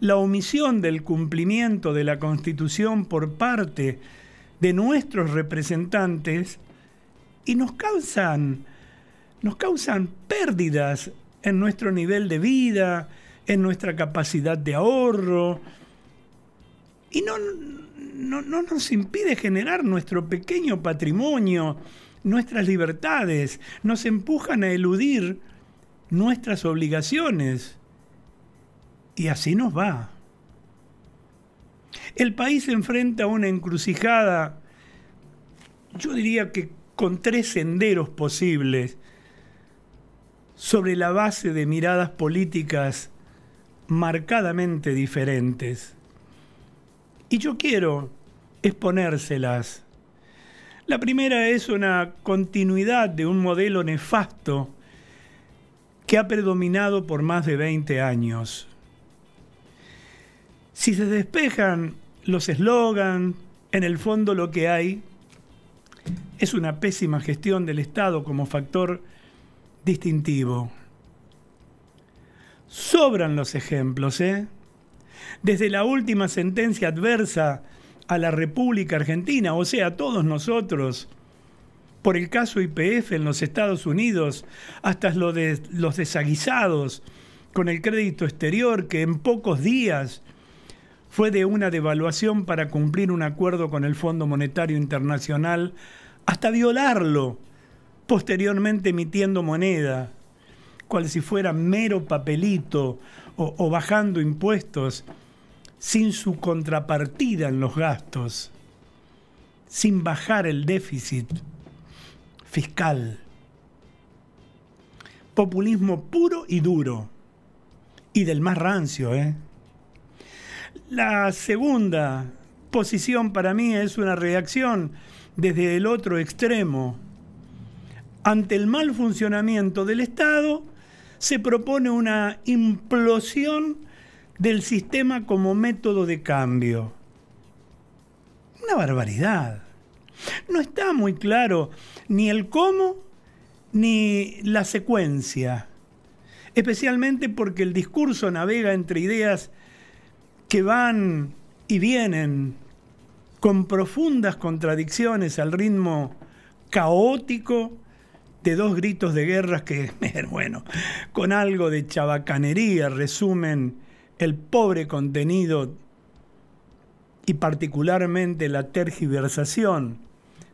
la omisión del cumplimiento de la Constitución por parte de nuestros representantes y nos causan, nos causan pérdidas en nuestro nivel de vida, en nuestra capacidad de ahorro, y no, no, nos impide generar nuestro pequeño patrimonio, nuestras libertades, nos empujan a eludir nuestras obligaciones. Y así nos va. El país se enfrenta a una encrucijada, yo diría que con tres senderos posibles, sobre la base de miradas políticas marcadamente diferentes. Y yo quiero exponérselas. La primera es una continuidad de un modelo nefasto que ha predominado por más de 20 años. Si se despejan los eslogans, en el fondo lo que hay es una pésima gestión del Estado como factor distintivo. Sobran los ejemplos, ¿eh? Desde la última sentencia adversa a la República Argentina, o sea, a todos nosotros, por el caso IPF en los Estados Unidos, hasta lo de los desaguisados con el crédito exterior que en pocos días fue de una devaluación para cumplir un acuerdo con el Fondo Monetario Internacional hasta violarlo, posteriormente emitiendo moneda, cual si fuera mero papelito o, o bajando impuestos, sin su contrapartida en los gastos, sin bajar el déficit fiscal. Populismo puro y duro, y del más rancio, ¿eh? La segunda posición para mí es una reacción desde el otro extremo. Ante el mal funcionamiento del Estado, se propone una implosión del sistema como método de cambio. Una barbaridad. No está muy claro ni el cómo ni la secuencia, especialmente porque el discurso navega entre ideas que van y vienen con profundas contradicciones al ritmo caótico de dos gritos de guerra que, bueno, con algo de chabacanería resumen el pobre contenido y particularmente la tergiversación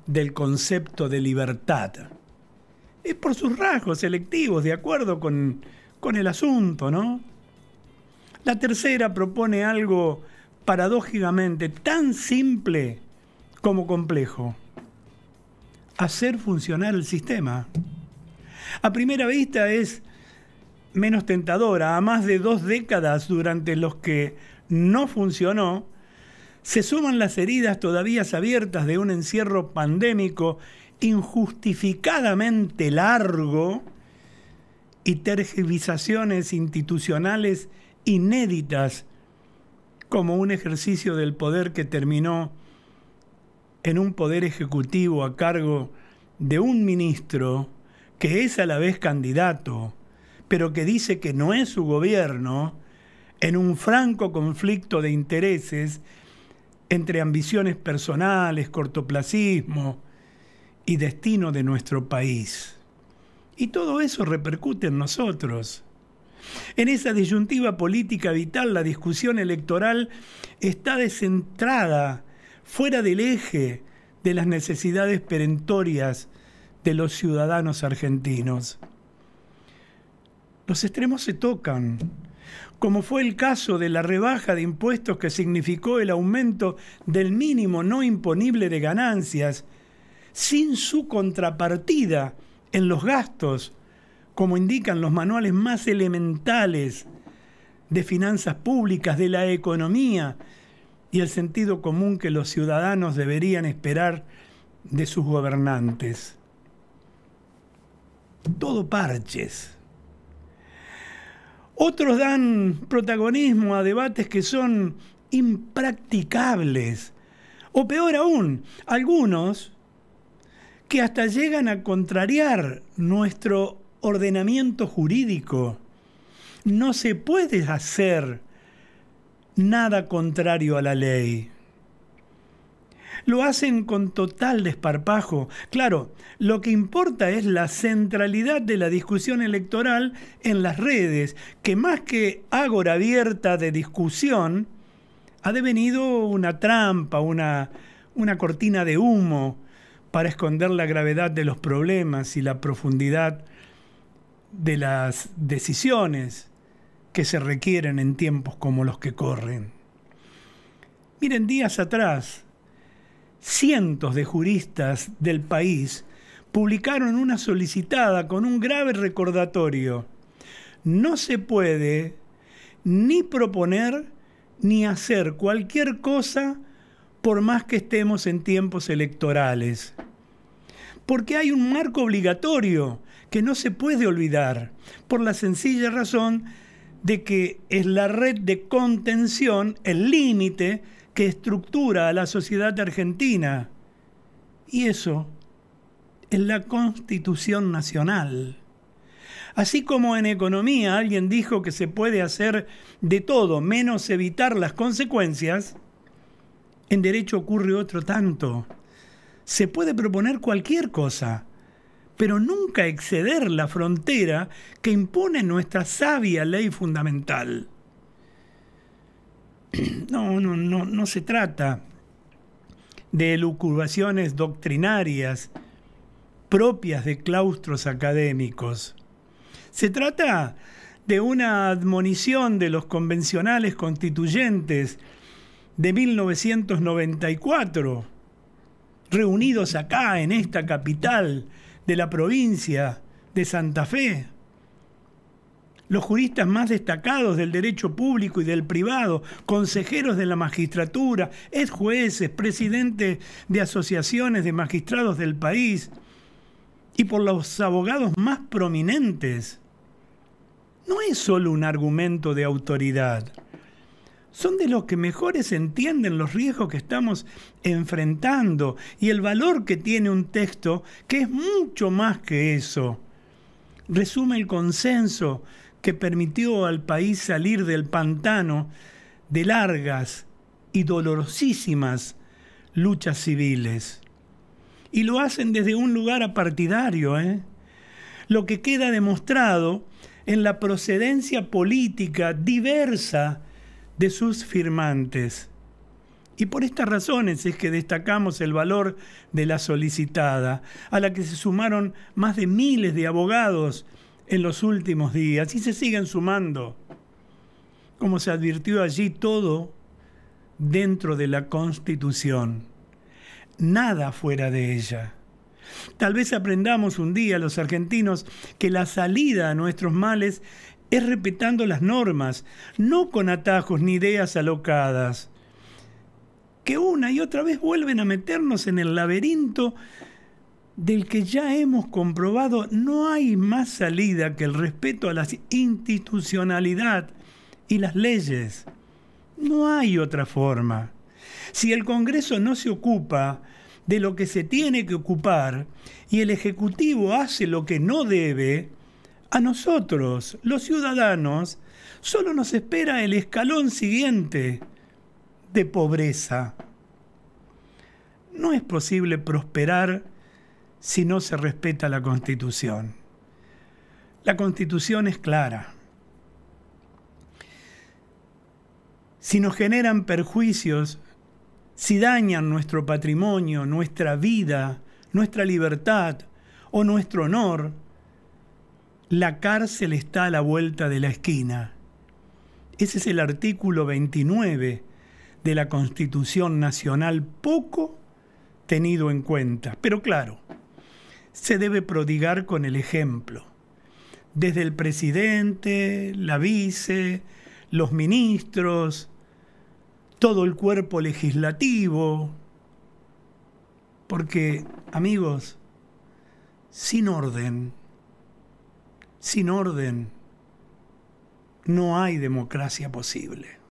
del concepto de libertad. Es por sus rasgos selectivos, de acuerdo con, con el asunto, ¿no? La tercera propone algo paradójicamente tan simple como complejo. Hacer funcionar el sistema. A primera vista es menos tentadora. A más de dos décadas durante los que no funcionó, se suman las heridas todavía abiertas de un encierro pandémico injustificadamente largo y tergivizaciones institucionales inéditas como un ejercicio del poder que terminó en un poder ejecutivo a cargo de un ministro que es a la vez candidato, pero que dice que no es su gobierno, en un franco conflicto de intereses entre ambiciones personales, cortoplacismo y destino de nuestro país. Y todo eso repercute en nosotros. En esa disyuntiva política vital, la discusión electoral está descentrada, fuera del eje de las necesidades perentorias de los ciudadanos argentinos. Los extremos se tocan, como fue el caso de la rebaja de impuestos que significó el aumento del mínimo no imponible de ganancias, sin su contrapartida en los gastos como indican los manuales más elementales de finanzas públicas, de la economía y el sentido común que los ciudadanos deberían esperar de sus gobernantes. Todo parches. Otros dan protagonismo a debates que son impracticables. O peor aún, algunos que hasta llegan a contrariar nuestro ordenamiento jurídico. No se puede hacer nada contrario a la ley. Lo hacen con total desparpajo. Claro, lo que importa es la centralidad de la discusión electoral en las redes, que más que ágora abierta de discusión, ha devenido una trampa, una, una cortina de humo para esconder la gravedad de los problemas y la profundidad de las decisiones que se requieren en tiempos como los que corren. Miren, días atrás, cientos de juristas del país publicaron una solicitada con un grave recordatorio. No se puede ni proponer ni hacer cualquier cosa por más que estemos en tiempos electorales. Porque hay un marco obligatorio que no se puede olvidar, por la sencilla razón de que es la red de contención, el límite que estructura a la sociedad argentina. Y eso es la constitución nacional. Así como en economía alguien dijo que se puede hacer de todo menos evitar las consecuencias, en derecho ocurre otro tanto. Se puede proponer cualquier cosa, pero nunca exceder la frontera que impone nuestra sabia ley fundamental. No, no, no, no se trata de elucubraciones doctrinarias propias de claustros académicos. Se trata de una admonición de los convencionales constituyentes de 1994, reunidos acá en esta capital, de la provincia de Santa Fe, los juristas más destacados del derecho público y del privado, consejeros de la magistratura, ex jueces, presidentes de asociaciones de magistrados del país y por los abogados más prominentes. No es solo un argumento de autoridad son de los que mejores entienden los riesgos que estamos enfrentando y el valor que tiene un texto que es mucho más que eso. Resume el consenso que permitió al país salir del pantano de largas y dolorosísimas luchas civiles. Y lo hacen desde un lugar apartidario, ¿eh? lo que queda demostrado en la procedencia política diversa de sus firmantes. Y por estas razones es que destacamos el valor de la solicitada, a la que se sumaron más de miles de abogados en los últimos días y se siguen sumando. Como se advirtió allí, todo dentro de la Constitución, nada fuera de ella. Tal vez aprendamos un día los argentinos que la salida a nuestros males es respetando las normas, no con atajos ni ideas alocadas, que una y otra vez vuelven a meternos en el laberinto del que ya hemos comprobado no hay más salida que el respeto a la institucionalidad y las leyes. No hay otra forma. Si el Congreso no se ocupa de lo que se tiene que ocupar y el Ejecutivo hace lo que no debe, a nosotros, los ciudadanos, solo nos espera el escalón siguiente de pobreza. No es posible prosperar si no se respeta la Constitución. La Constitución es clara. Si nos generan perjuicios, si dañan nuestro patrimonio, nuestra vida, nuestra libertad o nuestro honor, la cárcel está a la vuelta de la esquina. Ese es el artículo 29 de la Constitución Nacional poco tenido en cuenta. Pero claro, se debe prodigar con el ejemplo. Desde el presidente, la vice, los ministros, todo el cuerpo legislativo. Porque, amigos, sin orden sin orden no hay democracia posible.